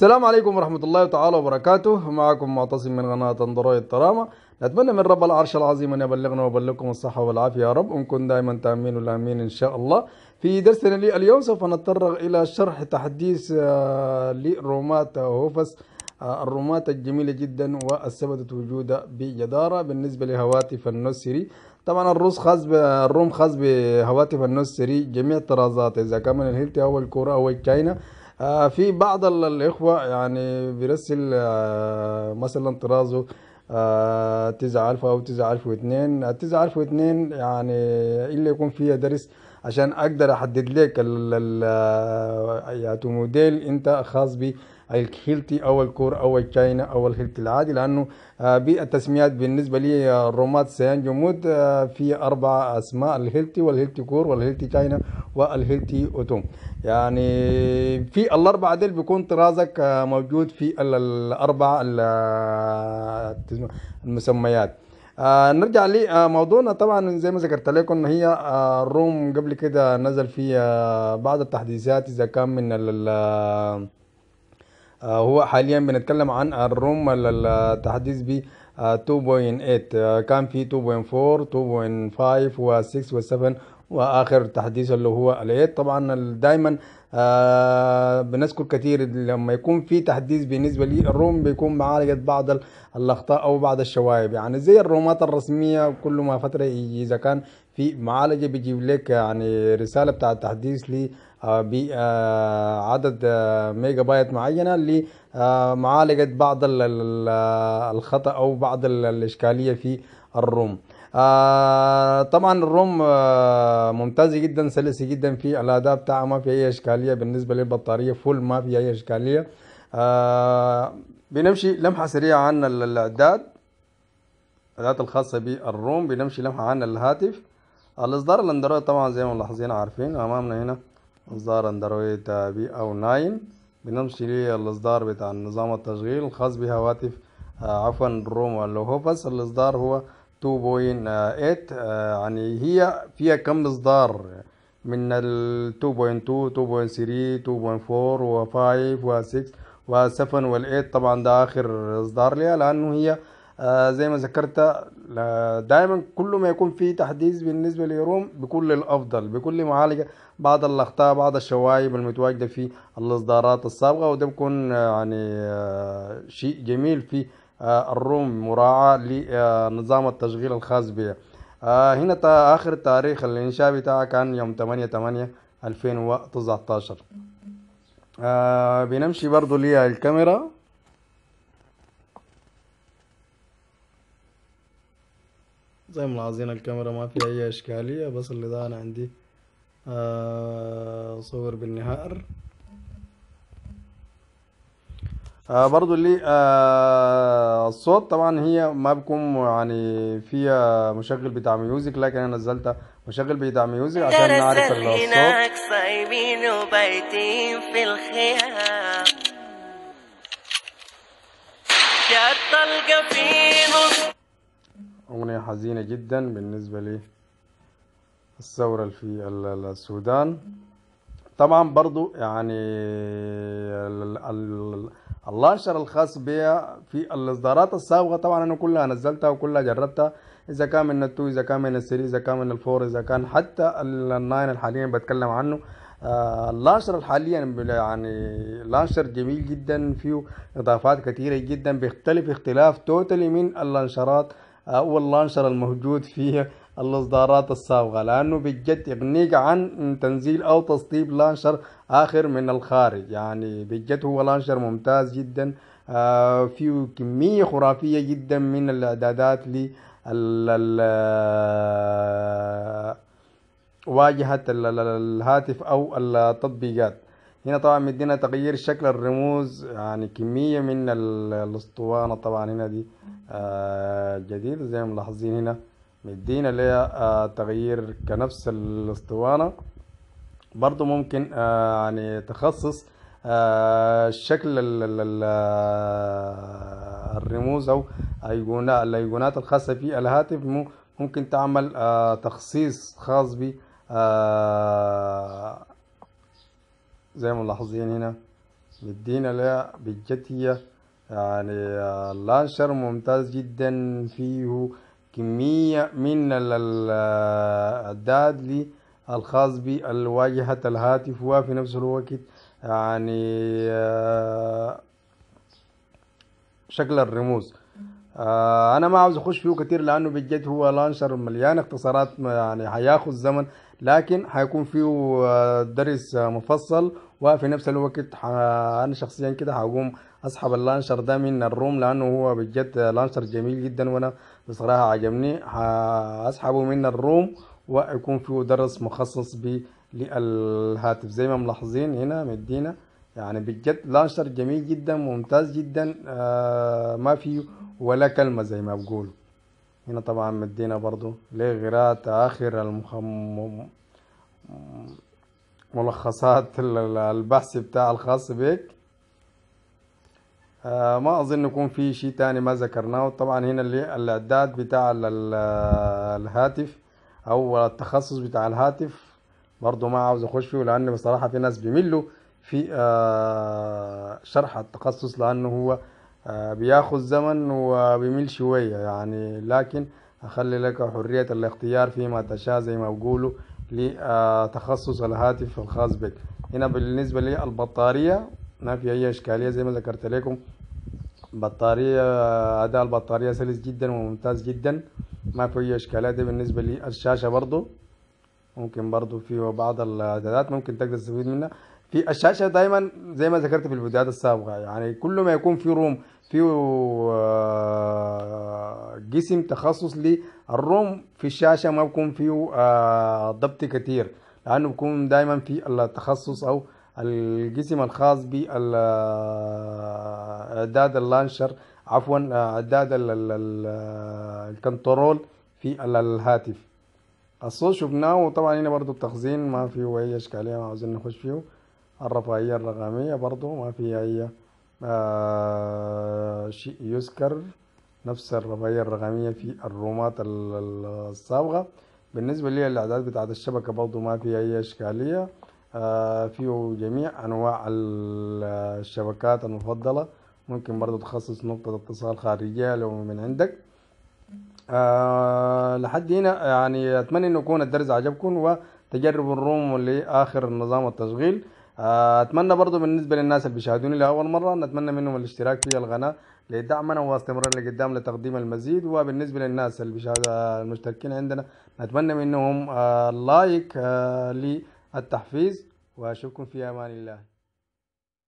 السلام عليكم ورحمة الله تعالى وبركاته معكم معتصم من قناة أندرويد الترامة نتمنى من رب العرش العظيم أن يبلغنا ويبلغكم الصحة والعافية يا رب ونكون دائما تأمين والأمين إن شاء الله في درسنا لليوم سوف نتطرق إلى شرح تحديث آه، لرومات هوفس آه، الرومات الجميلة جدا وأثبتت وجودها بجدارة بالنسبة لهواتف النسري طبعا الروس خاص الروم خاص بهواتف النسري جميع طرازات إذا كان من الهيلتي أو الكورة أو الشاينا آه، في بعض الإخوة يعني بيرسل آه، مثلا طرازه آه، تسعة ألف أو تسعة ألف واثنين ألف واثنين يعني إلا يكون فيها درس عشان اقدر احدد لك ايات موديل انت خاص ب الهيلتي او الكور او الشاينا او الهيلتي العادي لانه آه، بالتسميات بالنسبه لي آه، الرومات جمود آه، في اربع اسماء الهيلتي والهيلتي كور والهيلتي شاينا والهيلتي اوتوم يعني في الاربعه ديل بيكون طرازك موجود في الاربع المسميات آه نرجع لموضوعنا آه، طبعا زي ما ذكرت لكم ان هي آه الروم قبل كده نزل فيها آه، بعض التحديثات اذا كان من ال آه هو حاليا بنتكلم عن الروم التحديث ب 2.8 آه، كان في 2.4 2.5 و6 و7 واخر تحديث اللي هو الايت طبعا دايما آه بنذكر كتير لما يكون في تحديث بالنسبه للروم بيكون معالجه بعض الاخطاء او بعض الشوائب يعني زي الرومات الرسميه كل ما فتره اذا كان في معالجه بيجيب لك يعني رساله بتاع التحديث آه، آه، آه، ل بعدد ميجا بايت معينه لمعالجه بعض الخطا او بعض الاشكاليه في الروم آه طبعا الروم آه ممتازه جدا سلسه جدا في الاداء بتاعها ما في اي اشكاليه بالنسبه للبطاريه فول ما في اي اشكاليه آه بنمشي لمحه سريعه عن الاعداد الاعداد الخاصه بالروم بنمشي لمحه عن الهاتف الاصدار الاندرويد طبعا زي ما ملاحظين عارفين امامنا هنا اصدار اندرويد بي او 9 بنمشي للاصدار بتاع نظام التشغيل الخاص بهواتف آه، عفوا روم اللي هو بس الاصدار هو 2.8 آه، يعني هي فيها كم إصدار من ال 2.2 2.3 2.4 و5 و6 و7 وال8 طبعا ده آخر إصدار ليها لأنه هي آه، زي ما ذكرت دائما كل ما يكون في تحديث بالنسبه لروم بكل الافضل بكل معالجه بعض الاخطاء بعض الشوائب المتواجده في الاصدارات السابقه وده بيكون آه، يعني شيء جميل في آه، الروم مراعاة لنظام التشغيل الخاص به آه، هنا آخر تاريخ الإنشاء بتاعها كان يوم 8 8 2019 بنمشي برضو للكاميرا زي ما ملاحظين الكاميرا ما فيها أي إشكالية بس اللي ده أنا عندي آه، صور بالنهار آه برضو اللي آه الصوت طبعا هي ما بكون يعني فيها مشغل بتاع ميوزك لكن انا نزلت مشغل بتاع ميوزك عشان نعرف الصوت هناك صايمين وبايتين في الخيام أغنية حزينة جدا بالنسبة لي الثورة في السودان طبعا برضو يعني اللانشر الخاص بي في الاصدارات السابقه طبعا انا كلها نزلتها وكلها جربتها اذا كان من التو اذا كان من السري اذا كان من الفور اذا كان حتى الناين الحاليا بتكلم عنه آه اللانشر حاليا يعني لانشر جميل جدا فيه اضافات كثيره جدا بيختلف اختلاف توتالي من اللانشرات او آه، اللانشر الموجود فيها الإصدارات السابقة لأنه بجد يغنيك عن تنزيل أو تسطيب لانشر آخر من الخارج يعني بجد هو لانشر ممتاز جدا آه فيه كمية خرافية جدا من الإعدادات ل آه، واجهة الهاتف أو التطبيقات هنا طبعا مدينا تغيير شكل الرموز يعني كمية من الاسطوانة طبعا هنا دي آه جديدة زي ما ملاحظين هنا مدينا ليها آه، تغيير كنفس الاسطوانة برضو ممكن آه، يعني تخصص آه، شكل الرموز او الايقونات الخاصة في الهاتف ممكن تعمل تخصيص خاص ب زي ما ملاحظين هنا مدينا لها بالجد هي يعني لانشر ممتاز جدا فيه كمية من الإعداد الخاص بالواجهة الهاتف وفي نفس الوقت يعني آه، شكل الرموز آه انا ما عاوز اخش فيه كتير لانه بجد هو لانشر مليان اختصارات يعني هياخد زمن لكن هيكون فيه آه، درس آه، مفصل وفي نفس الوقت انا شخصيا كده هقوم اسحب اللانشر ده من الروم لانه هو بجد لانشر جميل جدا وانا بصراحه عجبني هسحبه من الروم ويكون فيه درس مخصص للهاتف زي ما ملاحظين هنا مدينا يعني بجد لانشر جميل جدا ممتاز جدا آه ما فيه ولا كلمة زي ما بقولوا هنا طبعا مدينا برضو لغرات آخر المخم ملخصات البحث بتاع الخاص بك آه ما أظن يكون في شيء تاني ما ذكرناه طبعا هنا اللي الإعداد بتاع الهاتف أو التخصص بتاع الهاتف برضو ما عاوز أخش فيه لأن بصراحة في ناس بيملوا في آه شرح التخصص لأنه هو آه، بياخذ زمن وبيميل شوية يعني لكن أخلي لك حرية الاختيار فيما تشاء زي ما بقولوا لتخصص الهاتف الخاص بك هنا بالنسبة للبطارية ما في أي إشكالية زي ما ذكرت لكم بطارية أداء البطارية سلس جدا وممتاز جدا ما في أي إشكالية ده بالنسبة للشاشة برضو ممكن برضو فيه بعض الإعدادات ممكن تقدر تستفيد منها في الشاشه دائما زي ما ذكرت في الفيديوهات السابقه يعني كل ما يكون في روم في قسم آه، تخصص للروم في الشاشه ما بكون فيه آه، ضبط كثير لانه بكون دائما في التخصص او القسم الخاص بالاعداد آه، اللانشر عفوا اعداد الكنترول في الهاتف الصوت شفناه وطبعا هنا برضو التخزين ما فيه اي اشكاليه ما عاوزين نخش فيه الرفاهية الرقمية برضو ما فيها أي آه، شيء يذكر نفس الرفاهية الرقمية في الرومات الصابغة بالنسبة لي الأعداد بتاعت الشبكة برضو ما فيها أي إشكالية آه، فيه جميع أنواع الشبكات المفضلة ممكن برضو تخصص نقطة اتصال خارجية لو من عندك أه لحد هنا يعني أتمنى أن يكون الدرس عجبكم وتجربوا الروم لآخر نظام التشغيل اتمنى برضو بالنسبه للناس اللي بيشاهدوني لاول مره نتمنى منهم الاشتراك في القناه لدعمنا واستمرارنا لقدام لتقديم المزيد وبالنسبه للناس اللي بيشاهد المشتركين عندنا نتمنى منهم لايك آه، آه، للتحفيز واشوفكم في امان الله